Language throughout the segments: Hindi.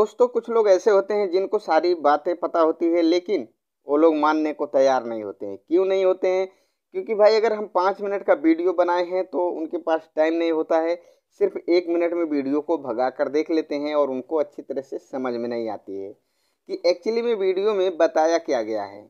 दोस्तों कुछ लोग ऐसे होते हैं जिनको सारी बातें पता होती है लेकिन वो लोग मानने को तैयार नहीं होते हैं क्यों नहीं होते हैं क्योंकि भाई अगर हम पाँच मिनट का वीडियो बनाए हैं तो उनके पास टाइम नहीं होता है सिर्फ एक मिनट में वीडियो को भगा कर देख लेते हैं और उनको अच्छी तरह से समझ में नहीं आती है कि एक्चुअली में वीडियो में बताया क्या गया है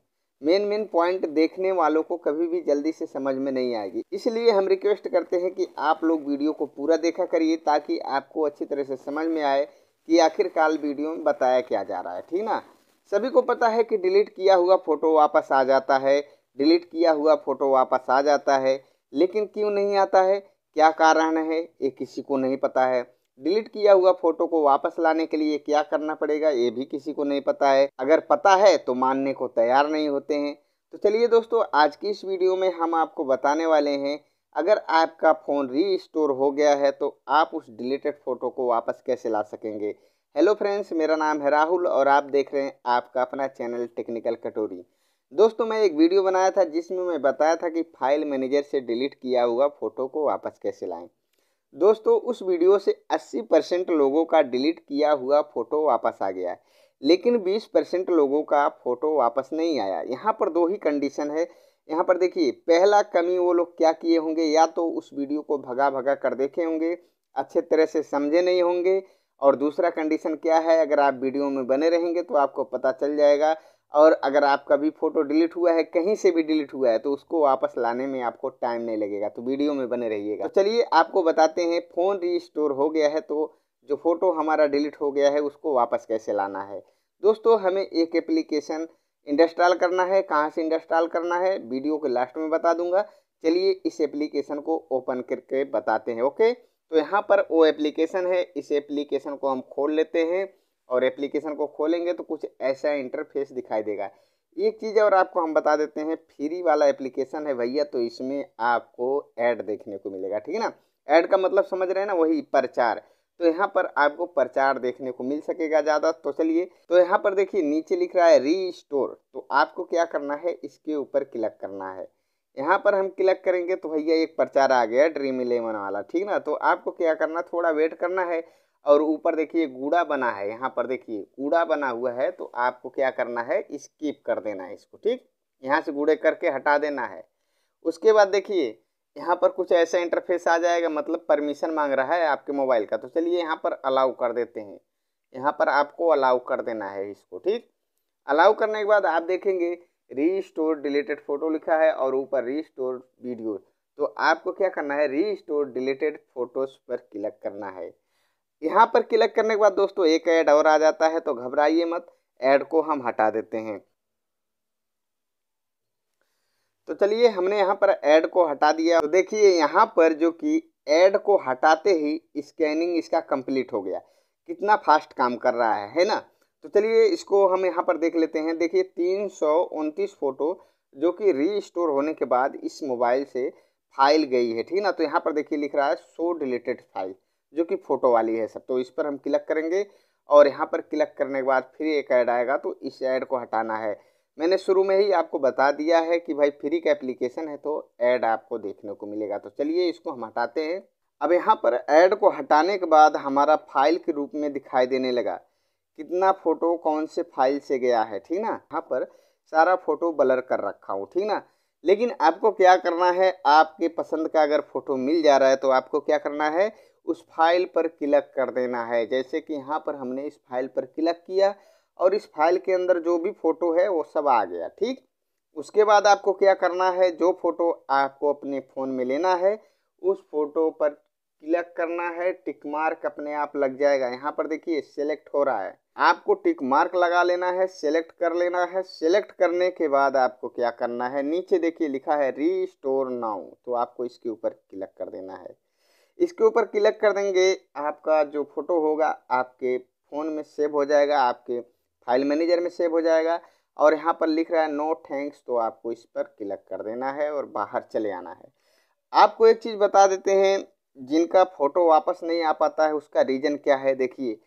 मेन मेन पॉइंट देखने वालों को कभी भी जल्दी से समझ में नहीं आएगी इसलिए हम रिक्वेस्ट करते हैं कि आप लोग वीडियो को पूरा देखा करिए ताकि आपको अच्छी तरह से समझ में आए कि आखिरकार वीडियो में बताया क्या जा रहा है ठीक ना सभी को पता है कि डिलीट किया हुआ फ़ोटो वापस आ जाता है डिलीट किया हुआ फ़ोटो वापस आ जाता है लेकिन क्यों नहीं आता है क्या कारण है ये किसी को नहीं पता है डिलीट किया हुआ फोटो को वापस लाने के लिए क्या करना पड़ेगा ये भी किसी को नहीं पता है अगर पता है तो मानने को तैयार नहीं होते हैं तो चलिए दोस्तों आज की इस वीडियो में हम आपको बताने वाले हैं अगर आपका फ़ोन रीस्टोर हो गया है तो आप उस डिलीटेड फ़ोटो को वापस कैसे ला सकेंगे हेलो फ्रेंड्स मेरा नाम है राहुल और आप देख रहे हैं आपका अपना चैनल टेक्निकल कटोरी दोस्तों मैं एक वीडियो बनाया था जिसमें मैं बताया था कि फाइल मैनेजर से डिलीट किया हुआ फ़ोटो को वापस कैसे लाएं दोस्तों उस वीडियो से 80 परसेंट लोगों का डिलीट किया हुआ फ़ोटो वापस आ गया लेकिन 20 परसेंट लोगों का फ़ोटो वापस नहीं आया यहाँ पर दो ही कंडीशन है यहाँ पर देखिए पहला कमी वो लोग क्या किए होंगे या तो उस वीडियो को भगा भगा कर देखे होंगे अच्छे तरह से समझे नहीं होंगे और दूसरा कंडीशन क्या है अगर आप वीडियो में बने रहेंगे तो आपको पता चल जाएगा और अगर आपका भी फ़ोटो डिलीट हुआ है कहीं से भी डिलीट हुआ है तो उसको वापस लाने में आपको टाइम नहीं लगेगा तो वीडियो में बने रहिएगा तो चलिए आपको बताते हैं फ़ोन रीस्टोर हो गया है तो जो फ़ोटो हमारा डिलीट हो गया है उसको वापस कैसे लाना है दोस्तों हमें एक एप्लीकेशन इंस्टॉल करना है कहाँ से इंस्टॉल करना है वीडियो के लास्ट में बता दूंगा चलिए इस एप्लीकेशन को ओपन करके बताते हैं ओके तो यहाँ पर वो एप्लीकेशन है इस एप्लीकेशन को हम खोल लेते हैं और एप्लीकेशन को खोलेंगे तो कुछ ऐसा इंटरफेस दिखाई देगा एक चीज़ और आपको हम बता देते हैं फ्री वाला एप्लीकेशन है भैया तो इसमें आपको ऐड देखने को मिलेगा ठीक है ना ऐड का मतलब समझ रहे हैं ना वही प्रचार तो यहाँ पर आपको प्रचार देखने को मिल सकेगा ज़्यादा तो चलिए तो यहाँ पर देखिए नीचे लिख रहा है री स्टोर तो आपको क्या करना है इसके ऊपर क्लिक करना है यहाँ पर हम क्लिक करेंगे तो भैया एक प्रचार आ गया ड्रीम इलेवन वाला ठीक ना तो आपको क्या करना थोड़ा वेट करना है और ऊपर देखिए गूड़ा बना है यहाँ पर देखिए गूड़ा बना हुआ है तो आपको क्या करना है स्कीप कर देना है इसको ठीक यहाँ से गूड़े करके हटा देना है उसके बाद देखिए यहाँ पर कुछ ऐसा इंटरफेस आ जाएगा मतलब परमिशन मांग रहा है आपके मोबाइल का तो चलिए यहाँ पर अलाउ कर देते हैं यहाँ पर आपको अलाउ कर देना है इसको ठीक अलाउ करने के बाद आप देखेंगे री स्टोर डिलीटेड फ़ोटो लिखा है और ऊपर री स्टोर वीडियो तो आपको क्या करना है री स्टोर डिलीटेड फ़ोटोज़ पर क्लिक करना है यहाँ पर क्लिक करने के बाद दोस्तों एक ऐड और आ जाता है तो घबराइए मत ऐड को हम हटा देते हैं तो चलिए हमने यहाँ पर ऐड को हटा दिया तो देखिए यहाँ पर जो कि ऐड को हटाते ही स्कैनिंग इसका कंप्लीट हो गया कितना फास्ट काम कर रहा है है ना तो चलिए इसको हम यहाँ पर देख लेते हैं देखिए तीन सौ उनतीस फ़ोटो जो कि री स्टोर होने के बाद इस मोबाइल से फाइल गई है ठीक ना तो यहाँ पर देखिए लिख रहा है सो डिलीटेड फाइल जो कि फ़ोटो वाली है सब तो इस पर हम क्लिक करेंगे और यहाँ पर क्लिक करने के बाद फिर एक ऐड आएगा तो इस ऐड को हटाना है मैंने शुरू में ही आपको बता दिया है कि भाई फ्री का एप्लीकेशन है तो ऐड आपको देखने को मिलेगा तो चलिए इसको हम हटाते हैं अब यहाँ पर ऐड को हटाने के बाद हमारा फाइल के रूप में दिखाई देने लगा कितना फ़ोटो कौन से फाइल से गया है ठीक ना यहाँ पर सारा फ़ोटो ब्लर कर रखा हूँ ठीक ना लेकिन आपको क्या करना है आपके पसंद का अगर फ़ोटो मिल जा रहा है तो आपको क्या करना है उस फाइल पर क्लिक कर देना है जैसे कि यहाँ पर हमने इस फाइल पर क्लिक किया और इस फाइल के अंदर जो भी फ़ोटो है वो सब आ गया ठीक उसके बाद आपको क्या करना है जो फ़ोटो आपको अपने फ़ोन में लेना है उस फोटो पर क्लिक करना है टिक मार्क अपने आप लग जाएगा यहाँ पर देखिए सेलेक्ट हो रहा है आपको टिक मार्क लगा लेना है सेलेक्ट कर लेना है सेलेक्ट करने के बाद आपको क्या करना है नीचे देखिए लिखा है री स्टोर नाउ तो आपको इसके ऊपर क्लिक कर देना है इसके ऊपर क्लिक कर देंगे आपका जो फोटो होगा आपके फ़ोन में सेव हो जाएगा आपके फाइल मैनेजर में सेव हो जाएगा और यहाँ पर लिख रहा है नो थैंक्स तो आपको इस पर क्लिक कर देना है और बाहर चले आना है आपको एक चीज़ बता देते हैं जिनका फ़ोटो वापस नहीं आ पाता है उसका रीज़न क्या है देखिए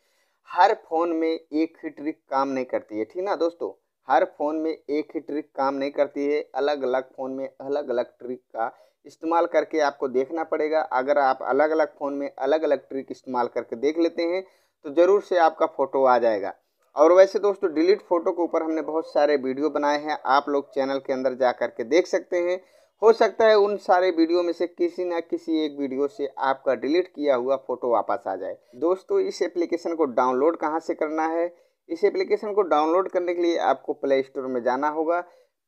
हर फ़ोन में एक ही ट्रिक काम नहीं करती है ठीक ना दोस्तों हर फ़ोन में एक ही ट्रिक काम नहीं करती है अलग अलग फ़ोन में अलग अलग ट्रिक का इस्तेमाल करके आपको देखना पड़ेगा अगर आप अलग अलग फ़ोन में अलग अलग ट्रिक इस्तेमाल करके देख लेते हैं तो ज़रूर से आपका फ़ोटो आ जाएगा और वैसे दोस्तों डिलीट फ़ोटो के ऊपर हमने बहुत सारे वीडियो बनाए हैं आप लोग चैनल के अंदर जा कर के देख सकते हैं हो सकता है उन सारे वीडियो में से किसी ना किसी एक वीडियो से आपका डिलीट किया हुआ फ़ोटो वापस आ जाए दोस्तों इस एप्लीकेशन को डाउनलोड कहाँ से करना है इस एप्लीकेशन को डाउनलोड करने के लिए आपको प्ले स्टोर में जाना होगा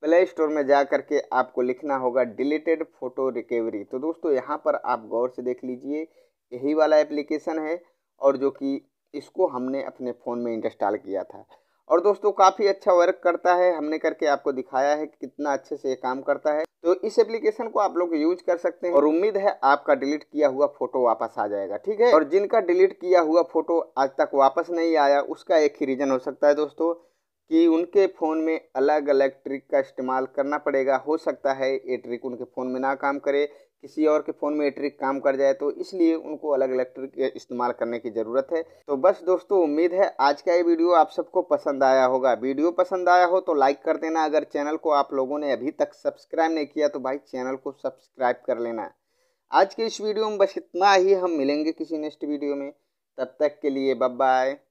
प्ले स्टोर में जा कर के आपको लिखना होगा डिलीटेड फ़ोटो रिकवरी तो दोस्तों यहाँ पर आप गौर से देख लीजिए यही वाला एप्लीकेशन है और जो कि इसको हमने अपने फ़ोन में इंस्टॉल किया था और दोस्तों काफ़ी अच्छा वर्क करता है हमने करके आपको दिखाया है कि कितना अच्छे से ये काम करता है तो इस एप्लीकेशन को आप लोग यूज कर सकते हैं और उम्मीद है आपका डिलीट किया हुआ फोटो वापस आ जाएगा ठीक है और जिनका डिलीट किया हुआ फोटो आज तक वापस नहीं आया उसका एक ही रीज़न हो सकता है दोस्तों कि उनके फ़ोन में अलग अलग ट्रिक का इस्तेमाल करना पड़ेगा हो सकता है ये ट्रिक उनके फ़ोन में ना काम करे किसी और के फ़ोन में ये ट्रिक काम कर जाए तो इसलिए उनको अलग अलग ट्रिक इस्तेमाल करने की ज़रूरत है तो बस दोस्तों उम्मीद है आज का ये वीडियो आप सबको पसंद आया होगा वीडियो पसंद आया हो तो लाइक कर देना अगर चैनल को आप लोगों ने अभी तक सब्सक्राइब नहीं किया तो भाई चैनल को सब्सक्राइब कर लेना आज के इस वीडियो में बस इतना ही हम मिलेंगे किसी नेक्स्ट वीडियो में तब तक के लिए बाय